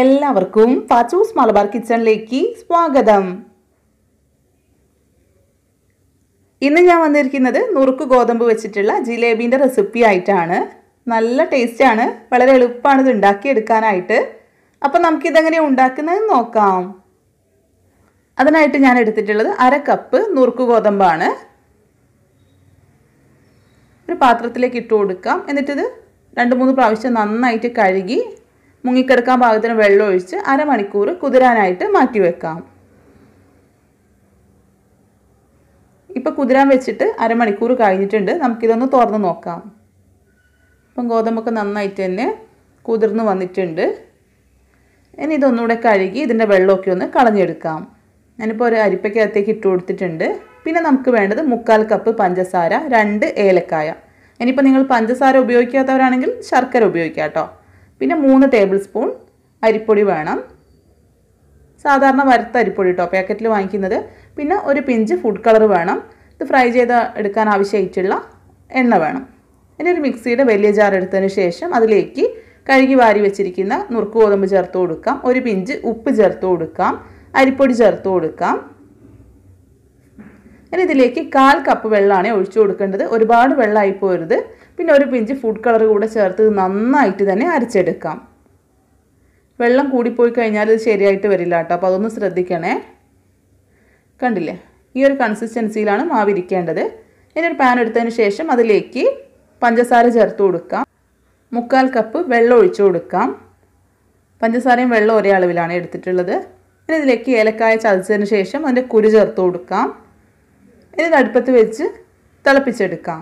എല്ലാവർക്കും പാച്ചൂസ് മലബാർ കിച്ചണിലേക്ക് സ്വാഗതം ഇന്ന് ഞാൻ വന്നിരിക്കുന്നത് നുറുക്ക് ഗോതമ്പ് വെച്ചിട്ടുള്ള ജിലേബീൻ്റെ റെസിപ്പി ആയിട്ടാണ് നല്ല ടേസ്റ്റാണ് വളരെ എളുപ്പമാണ് ഇത് ഉണ്ടാക്കിയെടുക്കാനായിട്ട് അപ്പം നമുക്കിതെങ്ങനെ ഉണ്ടാക്കുന്നത് നോക്കാം അതിനായിട്ട് ഞാൻ എടുത്തിട്ടുള്ളത് അര കപ്പ് നുറുക്ക് ഗോതമ്പാണ് ഒരു പാത്രത്തിലേക്ക് ഇട്ട് കൊടുക്കാം എന്നിട്ടിത് രണ്ട് മൂന്ന് പ്രാവശ്യം നന്നായിട്ട് കഴുകി മുങ്ങിക്കിടക്കാൻ പാകത്തിന് വെള്ളം ഒഴിച്ച് അരമണിക്കൂർ കുതിരാനായിട്ട് മാറ്റി വെക്കാം ഇപ്പോൾ കുതിരാൻ വെച്ചിട്ട് അരമണിക്കൂർ കഴിഞ്ഞിട്ടുണ്ട് നമുക്കിതൊന്ന് തുറന്ന് നോക്കാം ഇപ്പം ഗോതമ്പൊക്കെ നന്നായിട്ട് തന്നെ കുതിർന്ന് വന്നിട്ടുണ്ട് ഇനി ഇതൊന്നുകൂടെ കഴുകി ഇതിൻ്റെ വെള്ളമൊക്കെ ഒന്ന് കളഞ്ഞെടുക്കാം ഞാനിപ്പോൾ ഒരു അരിപ്പയ്ക്കകത്തേക്ക് ഇട്ട് കൊടുത്തിട്ടുണ്ട് പിന്നെ നമുക്ക് വേണ്ടത് മുക്കാൽ കപ്പ് പഞ്ചസാര രണ്ട് ഏലക്കായ ഇനിയിപ്പോൾ നിങ്ങൾ പഞ്ചസാര ഉപയോഗിക്കാത്തവരാണെങ്കിൽ ശർക്കര ഉപയോഗിക്കാം കേട്ടോ പിന്നെ മൂന്ന് ടേബിൾ സ്പൂൺ അരിപ്പൊടി വേണം സാധാരണ വറുത്ത അരിപ്പൊടി കേട്ടോ പാക്കറ്റിൽ വാങ്ങിക്കുന്നത് പിന്നെ ഒരു പിഞ്ച് ഫുഡ് കളർ വേണം ഇത് ഫ്രൈ ചെയ്ത് എടുക്കാൻ ആവശ്യമായിട്ടുള്ള എണ്ണ വേണം ഇനി ഒരു മിക്സിയുടെ വലിയ ജാർ എടുത്തതിന് ശേഷം അതിലേക്ക് കഴുകി വാരി വെച്ചിരിക്കുന്ന നുറുക്ക് ഗോതമ്പ് ചേർത്ത് കൊടുക്കാം ഒരു പിഞ്ച് ഉപ്പ് ചേർത്ത് കൊടുക്കാം അരിപ്പൊടി ചേർത്ത് കൊടുക്കാം ഇനി ഇതിലേക്ക് കാൽ കപ്പ് വെള്ളമാണ് ഒഴിച്ചു കൊടുക്കേണ്ടത് ഒരുപാട് വെള്ളമായി പോരുത് പിന്നെ ഒരു പിഞ്ച് ഫുഡ് കളർ കൂടെ ചേർത്ത് നന്നായിട്ട് തന്നെ അരച്ചെടുക്കാം വെള്ളം കൂടിപ്പോയി കഴിഞ്ഞാൽ ഇത് ശരിയായിട്ട് വരില്ല കേട്ടോ അപ്പോൾ അതൊന്ന് ശ്രദ്ധിക്കണേ കണ്ടില്ലേ ഈ ഒരു കൺസിസ്റ്റൻസിയിലാണ് മാവിരിക്കേണ്ടത് ഇനി ഒരു പാൻ എടുത്തതിന് ശേഷം അതിലേക്ക് പഞ്ചസാര ചേർത്ത് കൊടുക്കാം മുക്കാൽ കപ്പ് വെള്ളം ഒഴിച്ചു കൊടുക്കാം പഞ്ചസാരയും വെള്ളം ഒരേ അളവിലാണ് എടുത്തിട്ടുള്ളത് ഇനി ഇതിലേക്ക് ഏലക്കായ ചതച്ചതിന് ശേഷം അതിൻ്റെ കുരു ചേർത്ത് കൊടുക്കാം ഇനി അടുപ്പത്ത് വെച്ച് തിളപ്പിച്ചെടുക്കാം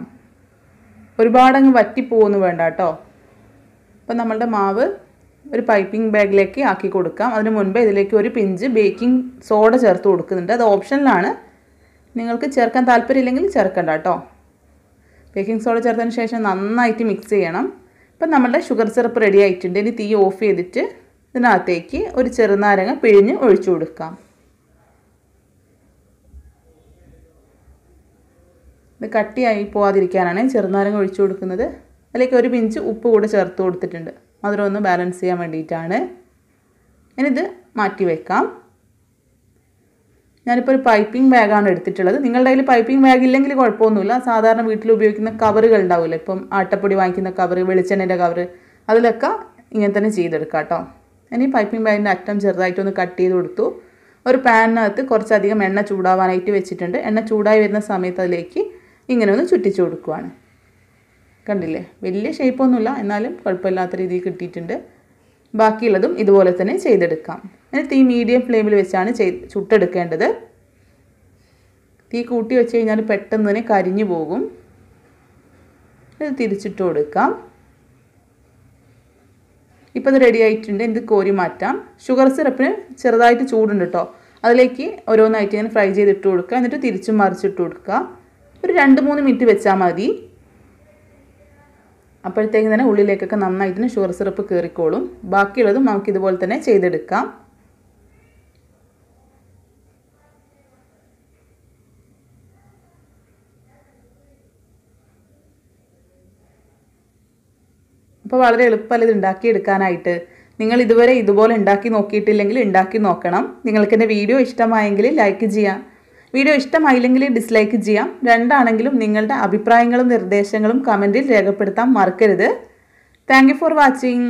ഒരുപാടങ്ങ് വറ്റിപ്പോവെന്ന് വേണ്ട കേട്ടോ അപ്പം നമ്മളുടെ മാവ് ഒരു പൈപ്പിംഗ് ബാഗിലേക്ക് ആക്കി കൊടുക്കാം അതിന് മുൻപ് ഇതിലേക്ക് ഒരു പിഞ്ച് ബേക്കിംഗ് സോഡ ചേർത്ത് കൊടുക്കുന്നുണ്ട് അത് ഓപ്ഷനിലാണ് നിങ്ങൾക്ക് ചേർക്കാൻ താല്പര്യമില്ലെങ്കിൽ ചേർക്കണ്ട കേട്ടോ ബേക്കിംഗ് സോഡ ചേർത്തതിന് ശേഷം നന്നായിട്ട് മിക്സ് ചെയ്യണം ഇപ്പം നമ്മളുടെ ഷുഗർ സിറപ്പ് റെഡി ആയിട്ടുണ്ട് ഇനി തീ ഓഫ് ചെയ്തിട്ട് ഇതിനകത്തേക്ക് ഒരു ചെറുനാരങ്ങ പിഴിഞ്ഞ് ഒഴിച്ചു കൊടുക്കാം ഇത് കട്ടിയായി പോവാതിരിക്കാനാണ് ചെറുനാരങ്ങ ഒഴിച്ചു കൊടുക്കുന്നത് അതിലേക്ക് ഒരു പിഞ്ച് ഉപ്പ് കൂടെ ചേർത്ത് കൊടുത്തിട്ടുണ്ട് മധുരം ഒന്ന് ബാലൻസ് ചെയ്യാൻ വേണ്ടിയിട്ടാണ് ഇനിയിത് മാറ്റി വയ്ക്കാം ഞാനിപ്പോൾ ഒരു പൈപ്പിംഗ് ബാഗാണ് എടുത്തിട്ടുള്ളത് നിങ്ങളുടെ കയ്യിൽ പൈപ്പിംഗ് ബാഗ് ഇല്ലെങ്കിൽ കുഴപ്പമൊന്നുമില്ല സാധാരണ വീട്ടിൽ ഉപയോഗിക്കുന്ന കവറുകൾ ഉണ്ടാവില്ല ഇപ്പം ആട്ടപ്പൊടി വാങ്ങിക്കുന്ന കവർ വെളിച്ചെണ്ണയുടെ കവറ് അതിലൊക്കെ ഇങ്ങനെ തന്നെ ചെയ്തെടുക്കാം കേട്ടോ ഇനി പൈപ്പിംഗ് ബാഗിൻ്റെ അറ്റം ചെറുതായിട്ടൊന്ന് കട്ട് ചെയ്ത് കൊടുത്തു ഒരു പാനിനകത്ത് കുറച്ചധികം എണ്ണ ചൂടാവാനായിട്ട് വെച്ചിട്ടുണ്ട് എണ്ണ ചൂടായി വരുന്ന സമയത്ത് അതിലേക്ക് ഇങ്ങനെ ഒന്ന് ചുറ്റിച്ചു കൊടുക്കുവാണ് കണ്ടില്ലേ വലിയ ഷേപ്പൊന്നുമില്ല എന്നാലും കുഴപ്പമില്ലാത്ത രീതിയിൽ കിട്ടിയിട്ടുണ്ട് ബാക്കിയുള്ളതും ഇതുപോലെ തന്നെ ചെയ്തെടുക്കാം അതിന് തീ മീഡിയം ഫ്ലെയിമിൽ വെച്ചാണ് ചെയ് ചുട്ടെടുക്കേണ്ടത് തീ കൂട്ടി വെച്ച് കഴിഞ്ഞാൽ പെട്ടെന്ന് തന്നെ കരിഞ്ഞു പോകും ഇത് തിരിച്ചിട്ട് കൊടുക്കാം ഇപ്പം ഇത് റെഡി ആയിട്ടുണ്ട് ഇത് കോരി മാറ്റാം ഷുഗർ സിറപ്പിന് ചെറുതായിട്ട് ചൂടുണ്ട് കേട്ടോ അതിലേക്ക് ഓരോന്നായിട്ട് ഞാൻ ഫ്രൈ ചെയ്തിട്ട് കൊടുക്കുക എന്നിട്ട് തിരിച്ചും മറിച്ചിട്ട് കൊടുക്കുക ഒരു രണ്ട് മൂന്ന് മിനിറ്റ് വെച്ചാൽ മതി അപ്പോഴത്തേക്ക് തന്നെ ഉള്ളിലേക്കൊക്കെ നന്നായിട്ടിന് ഷുഗർ സിറപ്പ് കയറിക്കോളും ബാക്കിയുള്ളതും നമുക്ക് ഇതുപോലെ തന്നെ ചെയ്തെടുക്കാം അപ്പോൾ വളരെ എളുപ്പമല്ല ഇത് ഉണ്ടാക്കിയെടുക്കാനായിട്ട് നിങ്ങൾ ഇതുവരെ ഇതുപോലെ ഉണ്ടാക്കി നോക്കിയിട്ടില്ലെങ്കിൽ ഉണ്ടാക്കി നോക്കണം നിങ്ങൾക്ക് വീഡിയോ ഇഷ്ടമായെങ്കിൽ ലൈക്ക് ചെയ്യാം വീഡിയോ ഇഷ്ടമായില്ലെങ്കിൽ ഡിസ്ലൈക്ക് ചെയ്യാം രണ്ടാണെങ്കിലും നിങ്ങളുടെ അഭിപ്രായങ്ങളും നിർദ്ദേശങ്ങളും കമൻറ്റിൽ രേഖപ്പെടുത്താൻ മറക്കരുത് താങ്ക് ഫോർ വാച്ചിങ്